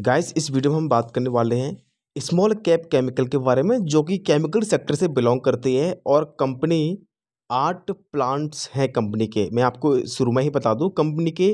guys इस video में हम बात करने वाले हैं स्मॉल कैप केमिकल के बारे में जो कि केमिकल सेक्टर से बिलोंग करती है और कंपनी आठ प्लांट्स हैं कंपनी के मैं आपको शुरू में ही बता दूं कंपनी के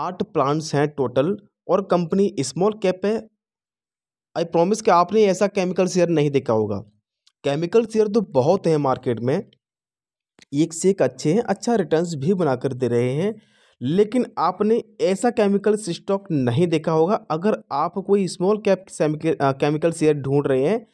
आठ प्लांट्स हैं टोटल और कंपनी स्मॉल कैप है आई प्रॉमिस कि आपने ऐसा केमिकल शेयर नहीं देखा होगा केमिकल शेयर तो बहुत हैं मार्केट में एक से एक अच्छे हैं अच्छा रिटर्न्स भी बनाकर दे रहे हैं लेकिन आपने ऐसा केमिकल स्टॉक नहीं देखा होगा अगर आप कोई स्मॉल कैप केमिकल शेयर ढूंढ रहे हैं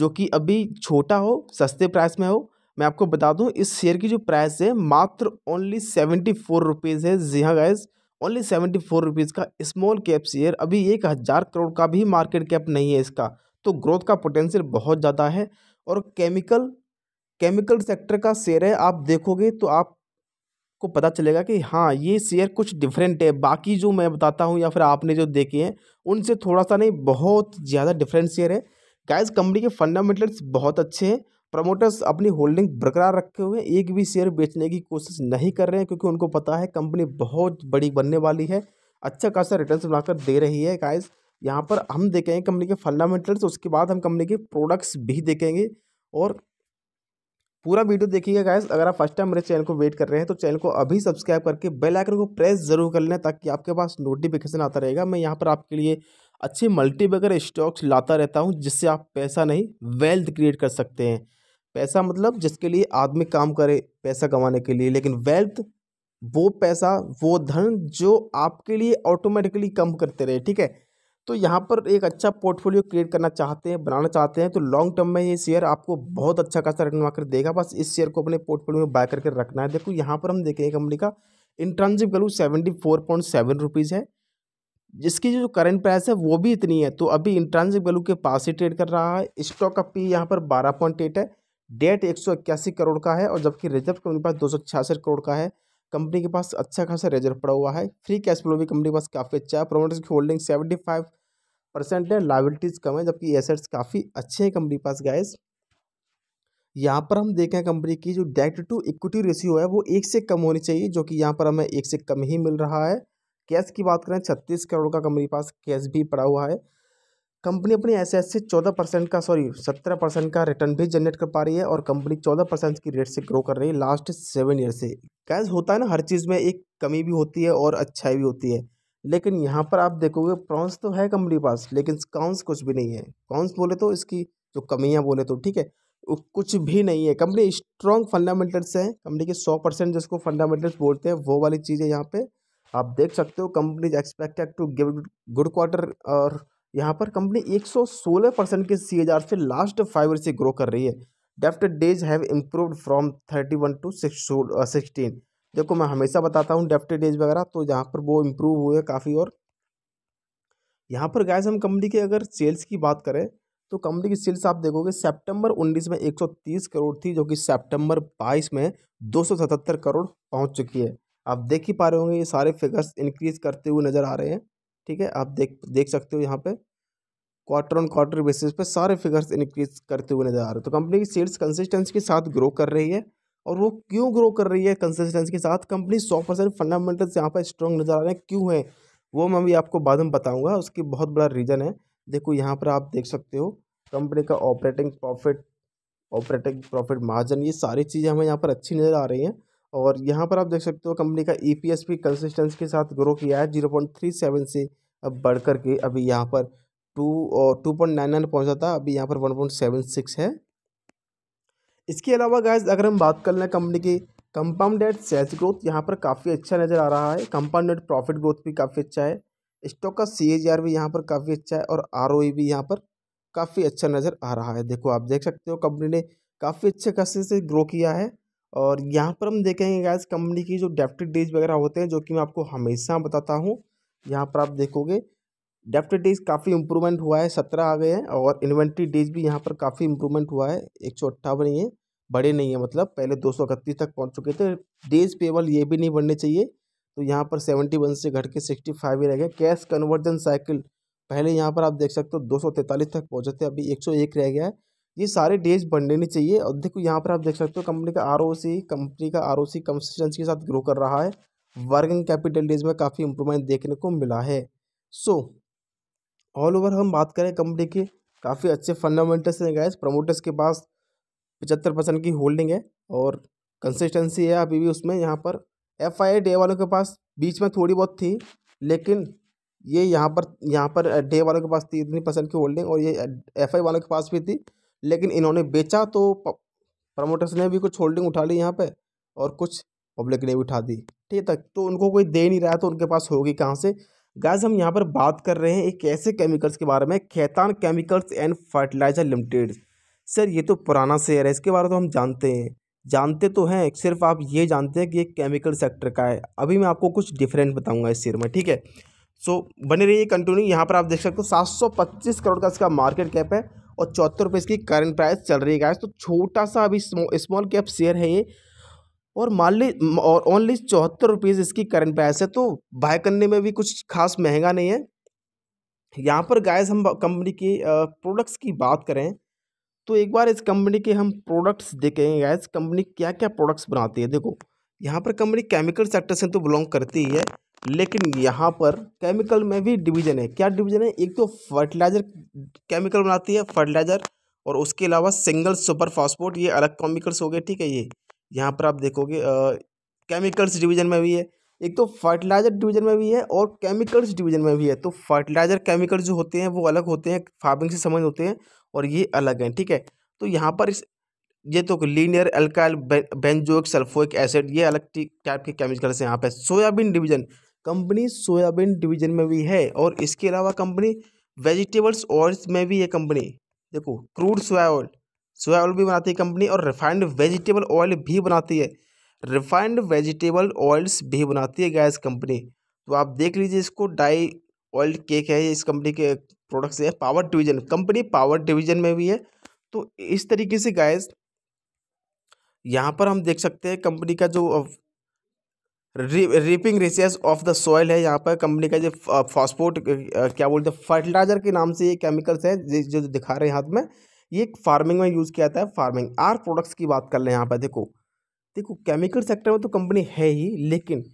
जो कि अभी छोटा हो सस्ते प्राइस में हो मैं आपको बता दूं इस शेयर की जो प्राइस है मात्र ओनली सेवेंटी फोर रुपीज़ है जी हाँ गैस ओनली सेवेंटी फोर रुपीज़ का स्मॉल कैप शेयर अभी एक हज़ार करोड़ का भी मार्केट कैप नहीं है इसका तो ग्रोथ का पोटेंशियल बहुत ज़्यादा है और केमिकल केमिकल सेक्टर का शेयर है आप देखोगे तो आप आपको पता चलेगा कि हाँ ये शेयर कुछ डिफरेंट है बाकी जो मैं बताता हूँ या फिर आपने जो देखे हैं उनसे थोड़ा सा नहीं बहुत ज़्यादा डिफरेंट शेयर है गाइस कंपनी के फंडामेंटल्स बहुत अच्छे हैं प्रमोटर्स अपनी होल्डिंग बरकरार रखे हुए हैं एक भी शेयर बेचने की कोशिश नहीं कर रहे हैं क्योंकि उनको पता है कंपनी बहुत बड़ी बनने वाली है अच्छा खासा रिटर्न बनाकर दे रही है गाइज यहाँ पर हम देखेंगे कंपनी के फंडामेंटल्स उसके बाद हम कंपनी के प्रोडक्ट्स भी देखेंगे और पूरा वीडियो देखिएगा गाइस अगर आप फर्स्ट टाइम मेरे चैनल को वेट कर रहे हैं तो चैनल को अभी सब्सक्राइब करके बेल आइकन को प्रेस जरूर कर लें ताकि आपके पास नोटिफिकेशन आता रहेगा मैं यहाँ पर आपके लिए अच्छे मल्टीबैगर स्टॉक्स लाता रहता हूँ जिससे आप पैसा नहीं वेल्थ क्रिएट कर सकते हैं पैसा मतलब जिसके लिए आदमी काम करे पैसा कमाने के लिए लेकिन वेल्थ वो पैसा वो धन जो आपके लिए ऑटोमेटिकली कम करते रहे ठीक है तो यहाँ पर एक अच्छा पोर्टफोलियो क्रिएट करना चाहते हैं बनाना चाहते हैं तो लॉन्ग टर्म में ये शेयर आपको बहुत अच्छा खासा रिटर्न आकर देगा बस इस शेयर को अपने पोर्टफोलियो में बाय करके रखना है देखो यहाँ पर हम देखेंगे कंपनी का intrinsic value seventy four point seven rupees है जिसकी जो करंट प्राइस है वो भी इतनी है तो अभी इंट्रांसिव वैल्यू के पास ही ट्रेड कर रहा है स्टॉक का पी यहाँ पर बारह पॉइंट एट है डेट एक सौ इक्यासी करोड़ का है और जबकि रिजर्व कंपनी पास दो सौ छियासठ करोड़ का है कंपनी के पास अच्छा खासा रिजर्व पड़ा हुआ है फ्री कैश फ्लो भी कंपनी के पास काफ़ी अच्छा है प्रोमोटर्स की होल्डिंग सेवेंटी फाइव परसेंट है लाइबिलिटीज़ कम है जबकि एसेट्स काफ़ी अच्छे हैं कंपनी के पास गैस यहाँ पर हम देखें कंपनी की जो डेट टू इक्विटी रेशियो है वो एक से कम होनी चाहिए जो कि यहाँ पर हमें एक से कम ही मिल रहा है कैश की बात करें छत्तीस करोड़ का कंपनी के पास कैश भी पड़ा हुआ है कंपनी अपनी ऐसे ऐसे चौदह परसेंट का सॉरी सत्रह परसेंट का रिटर्न भी जनरेट कर पा रही है और कंपनी चौदह परसेंट की रेट से ग्रो कर रही है लास्ट सेवन ईयर से कैज होता है ना हर चीज़ में एक कमी भी होती है और अच्छाई भी होती है लेकिन यहाँ पर आप देखोगे प्रॉन्स तो है कंपनी पास लेकिन काउंस कुछ भी नहीं है काउंस बोले तो इसकी जो कमियाँ बोले तो ठीक है कुछ भी नहीं है कंपनी स्ट्रॉन्ग फंडामेंटल्स हैं कंपनी के सौ परसेंट जिसको फंडामेंटल्स बोलते हैं वो वाली चीज़ें यहाँ पे आप देख सकते हो companies expected to give good quarter और यहाँ पर कंपनी 116 परसेंट के सी से लास्ट फाइव ईयर से ग्रो कर रही है डेफ्ट days have improve from thirty one to sixteen देखो मैं हमेशा बताता हूँ डेफ्ट डेज वगैरह तो यहाँ पर वो इम्प्रूव हुए काफ़ी और यहाँ पर गैस हम कंपनी के अगर सेल्स की बात करें तो कंपनी की सेल्स आप देखोगे सेप्टेम्बर उन्नीस में एक करोड़ थी जो कि सेप्टेम्बर बाईस में दो करोड़ पहुँच चुकी है आप देख ही पा रहे होंगे ये सारे फिगर्स इंक्रीज करते हुए नज़र आ रहे हैं ठीक है आप देख देख सकते हो यहाँ पे क्वार्टर ऑन क्वार्टर बेसिस पे सारे फिगर्स इंक्रीज करते हुए नजर आ रहे तो कंपनी की सेल्स कंसिस्टेंसी के साथ ग्रो कर रही है और वो क्यों ग्रो कर रही है कंसिस्टेंसी के साथ कंपनी सौ परसेंट फंडामेंटल्स यहाँ पर स्ट्रॉन्ग नज़र आ रहे हैं क्यों है वो मैं भी आपको बाद में बताऊँगा उसकी बहुत बड़ा रीज़न है देखो यहाँ पर आप देख सकते हो कंपनी का operating profit operating profit margin ये सारी चीज़ें हमें यहाँ पर अच्छी नज़र आ रही हैं और यहाँ पर आप देख सकते हो कंपनी का ई भी कंसिस्टेंस के साथ ग्रो किया है जीरो पॉइंट थ्री सेवन से अब बढ़ कर के अभी यहाँ पर टू और टू पॉइंट नाइन नाइन पहुँचा था अभी यहाँ पर वन पॉइंट सेवन सिक्स है इसके अलावा गैस अगर हम बात कर लें कंपनी की कंपाउंडेड सेल्स ग्रोथ यहाँ पर काफ़ी अच्छा नज़र आ रहा है कंपाउंडेड प्रॉफिट ग्रोथ भी काफ़ी अच्छा है स्टॉक का सी भी यहाँ पर काफ़ी अच्छा है और आर e भी यहाँ पर काफ़ी अच्छा नज़र आ रहा है देखो आप देख सकते हो कंपनी ने काफ़ी अच्छे खासे से ग्रो किया है और यहाँ पर हम देखेंगे गैस कंपनी की जो डेप्ट डेज वगैरह होते हैं जो कि मैं आपको हमेशा बताता हूँ यहाँ पर आप देखोगे डेप्ट डेज काफ़ी इम्प्रूवमेंट हुआ है सत्रह आ गए हैं और इन्वेंट्री डेज भी यहाँ पर काफ़ी इम्प्रूवमेंट हुआ है एक सौ अट्ठावन ये बड़े नहीं है मतलब पहले दो सौ इकतीस तक पहुँच चुके थे डेज पेबल ये भी नहीं बढ़ने चाहिए तो यहाँ पर सेवेंटी वन से घट के सिक्सटी फाइव ही रह गए कैश कन्वर्जन साइकिल पहले यहाँ पर आप देख सकते हो दो सौ तैंतालीस तक पहुँचे थे अभी एक सौ एक रह गया है ये सारे डेज बन लेने चाहिए और देखो यहाँ पर आप देख सकते हो कंपनी का आर कंपनी का आर ओ कंसिस्टेंसी के साथ ग्रो कर रहा है वर्किंग कैपिटल डेज में काफ़ी इंप्रूवमेंट देखने को मिला है सो ऑल ओवर हम बात करें कंपनी के काफ़ी अच्छे फंडामेंटल्स हैं गैस प्रमोटर्स के पास पचहत्तर परसेंट की होल्डिंग है और कंसिस्टेंसी है अभी भी उसमें यहाँ पर एफ आई डे वालों के पास बीच में थोड़ी बहुत थी लेकिन ये यहाँ पर यहाँ पर डे वालों के पास थी इतनी परसेंट की होल्डिंग और ये एफ आई वालों के पास भी थी लेकिन इन्होंने बेचा तो प्रमोटर्स ने भी कुछ होल्डिंग उठा ली यहाँ पे और कुछ पब्लिक ने भी उठा दी ठीक तक तो उनको कोई दे नहीं रहा तो उनके पास होगी कहाँ से गैस हम यहाँ पर बात कर रहे हैं एक ऐसे केमिकल्स के बारे में Khaitan chemicals and fertiliser limited sir ये तो पुराना शेयर है इसके बारे में तो हम जानते हैं जानते तो हैं सिर्फ आप ये जानते हैं कि ये केमिकल सेक्टर का है अभी मैं आपको कुछ डिफरेंट बताऊंगा इस शेयर में ठीक है सो बने रहिए कंटिन्यू यहाँ पर आप देख सकते हो 725 करोड़ का इसका मार्केट कैप है और चौहत्तर रुपये इसकी करंट प्राइस चल रही है गाइस तो छोटा सा अभी स्मॉल कैप शेयर है ये और मान ली और ओनली चौहत्तर रुपीज़ इसकी करंट प्राइस है तो बाय करने में भी कुछ खास महंगा नहीं है यहाँ पर गाइस हम कंपनी के प्रोडक्ट्स की बात करें तो एक बार इस कंपनी के हम प्रोडक्ट्स देखेंगे गाइस कंपनी क्या क्या प्रोडक्ट्स बनाती है देखो यहाँ पर कंपनी केमिकल सेक्टर से तो बिलोंग करती ही है लेकिन यहाँ पर केमिकल में भी डिवीज़न है क्या डिवीज़न है एक तो फर्टिलाइज़र केमिकल बनाती है फर्टिलाइज़र और उसके अलावा सिंगल सुपर फॉस्फोट ये अलग केमिकल्स हो गए ठीक है ये यहाँ पर आप देखोगे केमिकल्स डिवीज़न में भी है एक तो फर्टिलाइज़र डिवीज़न में भी है और केमिकल्स डिवीज़न में भी है तो फर्टिलाइज़र केमिकल्स जो होते हैं वो अलग होते हैं फार्मिंग से संबंध होते हैं और ये अलग हैं ठीक है तो यहाँ पर इस ये तो linear alkyl benzoic sulphonic acid ये अलग टाइप के केमिकल्स हैं यहाँ पे soybean division company soybean division में भी है और इसके अलावा कंपनी वेजिटेबल्स ऑयल्स में भी है कंपनी देखो crude soya oil soya oil भी बनाती है कंपनी और रिफाइंड वेजिटेबल ऑयल भी बनाती है रिफाइंड वेजिटेबल ऑयल्स भी बनाती है गैस कंपनी तो आप देख लीजिए इसको डाई ऑयल केक है इस कंपनी के प्रोडक्ट्स है power division company power division में भी है तो इस तरीके से गैस यहाँ पर हम देख सकते हैं कंपनी का जो reaping riches of the soil है यहाँ पर कंपनी का जो फॉस्फोट क्या बोलते हैं फर्टिलाइजर के नाम से ये केमिकल्स हैं जो दिखा रहे हैं हाथ में ये फार्मिंग में यूज़ किया जाता है फार्मिंग आर प्रोडक्ट्स की बात कर लें यहाँ पर देखो देखो केमिकल सेक्टर में तो कंपनी है ही लेकिन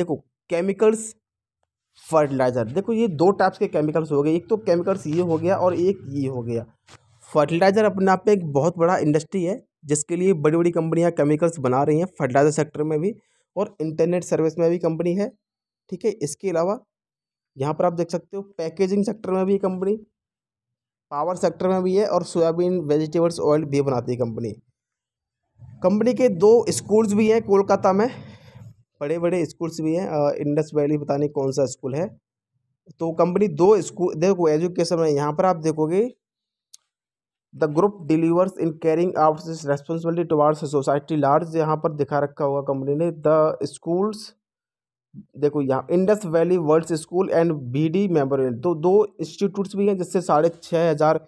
देखो केमिकल्स फर्टिलाइज़र देखो ये दो टाइप्स के केमिकल्स हो गए एक तो केमिकल्स ये हो गया और एक ये हो गया फर्टिलाइज़र अपने आप में एक बहुत बड़ा इंडस्ट्री है जिसके लिए बड़ी बड़ी कंपनियाँ केमिकल्स बना रही हैं फर्टिलाइज़र सेक्टर में भी और इंटरनेट सर्विस में भी कंपनी है ठीक है इसके अलावा यहाँ पर आप देख सकते हो पैकेजिंग सेक्टर में भी कंपनी पावर सेक्टर में भी है और सोयाबीन वेजिटेबल्स ऑयल भी बनाती है कंपनी कंपनी के दो स्कूल्स भी हैं कोलकाता में बड़े बड़े स्कूल्स भी हैं इंडस वैली बताने कौन सा स्कूल है तो कंपनी दो स्कूल देखो एजुकेशन में यहाँ पर आप देखोगे the group delivers in carrying out this responsibility towards society large यहाँ पर दिखा रखा होगा कंपनी ने द स्कूल्स देखो यहाँ Indus valley world school and B D memorial तो दो इंस्टीट्यूट्स भी हैं जिससे साढ़े छः हज़ार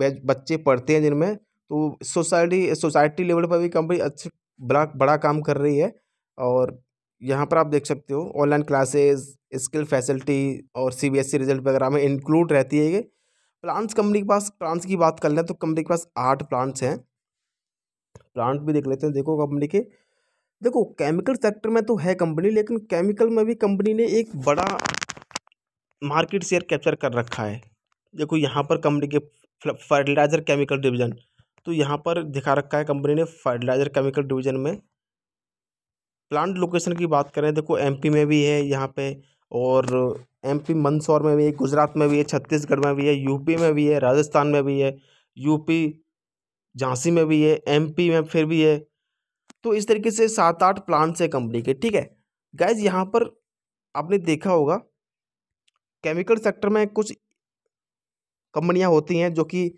बच्चे पढ़ते हैं जिनमें तो सोसाइटी सोसाइटी लेवल पर भी कंपनी अच्छे बड़ा बड़ा काम कर रही है और यहाँ पर आप देख सकते हो ऑनलाइन क्लासेस स्किल फैसिलिटी और सीबीएसई रिजल्ट e वगैरह में इंक्लूड रहती है ये प्लांट्स कंपनी के पास प्लांट्स की बात कर लें तो कंपनी के पास आठ प्लांट्स हैं प्लांट भी देख लेते हैं देखो कंपनी के देखो केमिकल सेक्टर में तो है कंपनी लेकिन केमिकल में भी कंपनी ने एक बड़ा मार्केट शेयर कैप्चर कर रखा है देखो यहाँ पर कंपनी के फर्टिलाइज़र केमिकल डिवीज़न तो यहाँ पर दिखा रखा है कंपनी ने फर्टिलाइज़र केमिकल डिवीज़न में प्लांट लोकेशन की बात करें देखो एमपी में भी है यहाँ पे और एमपी मंदसौर में भी है गुजरात में भी है छत्तीसगढ़ में भी है यूपी में भी है राजस्थान में भी है यूपी झांसी में भी है एमपी में फिर भी है तो इस तरीके से सात आठ प्लांट्स है कंपनी के ठीक है गैज यहाँ पर आपने देखा होगा केमिकल सेक्टर में कुछ कंपनियाँ होती हैं जो कि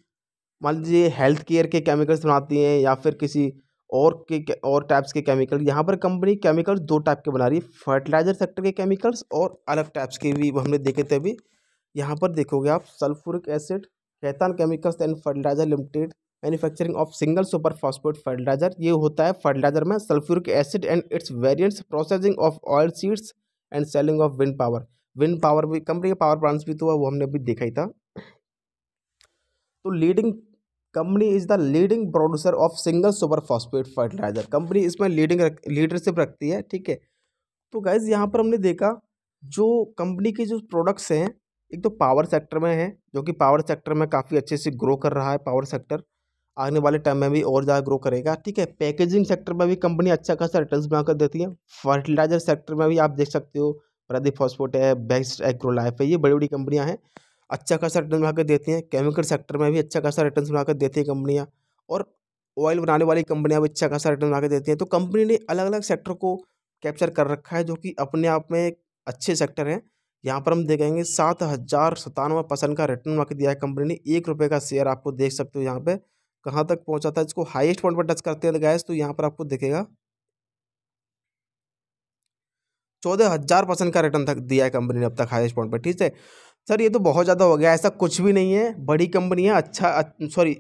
मान लीजिए हेल्थ केयर के केमिकल्स बनाती हैं या फिर किसी और के और टाइप्स के केमिकल यहाँ पर कंपनी केमिकल्स दो टाइप के बना रही है फर्टिलाइजर सेक्टर के केमिकल्स और अलग टाइप्स के भी हमने देखे थे अभी यहाँ पर देखोगे आप sulphuric acid Khaitan chemicals and fertiliser limited manufacturing of single super phosphate fertiliser ये होता है फर्टिलाइजर में sulphuric acid and its variants processing of oil seeds and selling of wind power wind power भी कंपनी के पावर प्लांट्स भी तो वो हमने अभी देखा ही था तो leading company is the leading producer of single super phosphate fertiliser company इसमें लीडिंग रख, लीडरशिप रखती है ठीक है तो गाइज यहाँ पर हमने देखा जो कंपनी के जो प्रोडक्ट्स हैं एक तो पावर सेक्टर में है जो कि पावर सेक्टर में काफ़ी अच्छे से ग्रो कर रहा है पावर सेक्टर आने वाले टाइम में भी और ज़्यादा ग्रो करेगा ठीक है पैकेजिंग सेक्टर में भी कंपनी अच्छा खासा रिटर्न बनाकर देती है फर्टिलाइजर सेक्टर में भी आप देख सकते हो प्रदीप फॉस्फोट है बेस्ट एग्रो लाइफ है ये बड़ी बड़ी कंपनियाँ हैं अच्छा खासा रिटर्न बना कर देती हैं केमिकल सेक्टर में भी अच्छा खासा रिटर्न बना कर देती हैं कंपनियाँ और ऑयल बनाने वाली कंपनियाँ भी अच्छा खासा रिटर्न बना के देती हैं तो कंपनी ने अलग अलग सेक्टर को कैप्चर कर रखा है जो कि अपने आप में एक अच्छे सेक्टर हैं यहाँ पर हम देखेंगे सात हज़ार सतानवे परसेंट का रिटर्न मार्केट दिया है कंपनी ने एक रुपये का शेयर आपको देख सकते हो यहाँ पे कहाँ तक पहुँचा था इसको हाईएस्ट पॉइंट पर टच करते हैं गैस तो यहाँ पर आपको दिखेगा चौदह हज़ार परसेंट का रिटर्न तक दिया है कंपनी ने अब तक हाईएस्ट पॉइंट पर ठीक है सर ये तो बहुत ज़्यादा हो गया ऐसा कुछ भी नहीं है बड़ी कंपनी है अच्छा सॉरी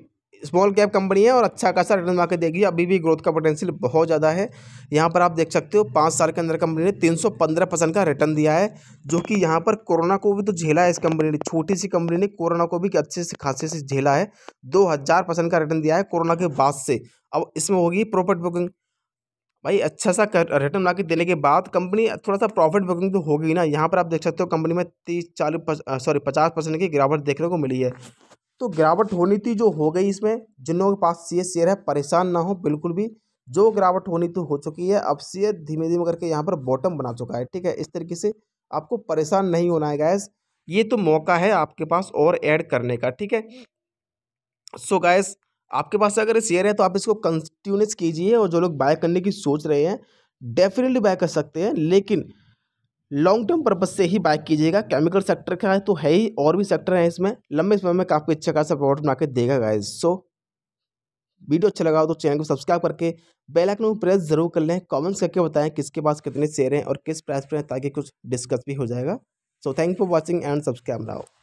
स्मॉल कैप कंपनी है और अच्छा खासा रिटर्न मार्के देगी अभी भी ग्रोथ का पोटेंशियल बहुत ज़्यादा है यहाँ पर आप देख सकते हो पाँच साल के अंदर कंपनी ने 315 परसेंट का रिटर्न दिया है जो कि यहाँ पर कोरोना को भी तो झेला है इस कंपनी ने छोटी सी कंपनी ने कोरोना को भी अच्छे से खासे से झेला है दो हज़ार परसेंट का रिटर्न दिया है कोरोना के बाद से अब इसमें होगी प्रॉफिट बुकिंग भाई अच्छा सा कर रिटर्न ला के देने के बाद कंपनी थोड़ा सा प्रॉफिट बुकिंग तो होगी ना यहाँ पर आप देख सकते हो कंपनी में तीस चालीस सॉरी पचास परसेंट की गिरावट देखने को मिली है तो गिरावट होनी थी जो हो गई इसमें जिन लोगों के पास सी शेयर है परेशान ना हो बिल्कुल भी जो गिरावट होनी तो हो चुकी है अब शेयर धीमे धीमे करके यहाँ पर बॉटम बना चुका है ठीक है इस तरीके से आपको परेशान नहीं होना है गैस ये तो मौका है आपके पास और ऐड करने का ठीक है सो so गैस आपके पास अगर शेयर है तो आप इसको कंटिन्यूस कीजिए और जो लोग बाय करने की सोच रहे हैं डेफिनेटली बाय कर सकते हैं लेकिन लॉन्ग टर्म पर्पज से ही बाय कीजिएगा केमिकल सेक्टर का है तो है ही और भी सेक्टर हैं इसमें लंबे समय में काफ़ी अच्छा खासा प्रोडक्ट बना के देगा गाइज सो वीडियो अच्छा लगा हो तो चैनल को सब्सक्राइब करके बेल आइकन को प्रेस जरूर कर लें कमेंट्स करके बताएं किसके पास कितने शेयर हैं और किस प्राइस पर हैं ताकि कुछ डिस्कस भी हो जाएगा so thank for watching and subscribe Rau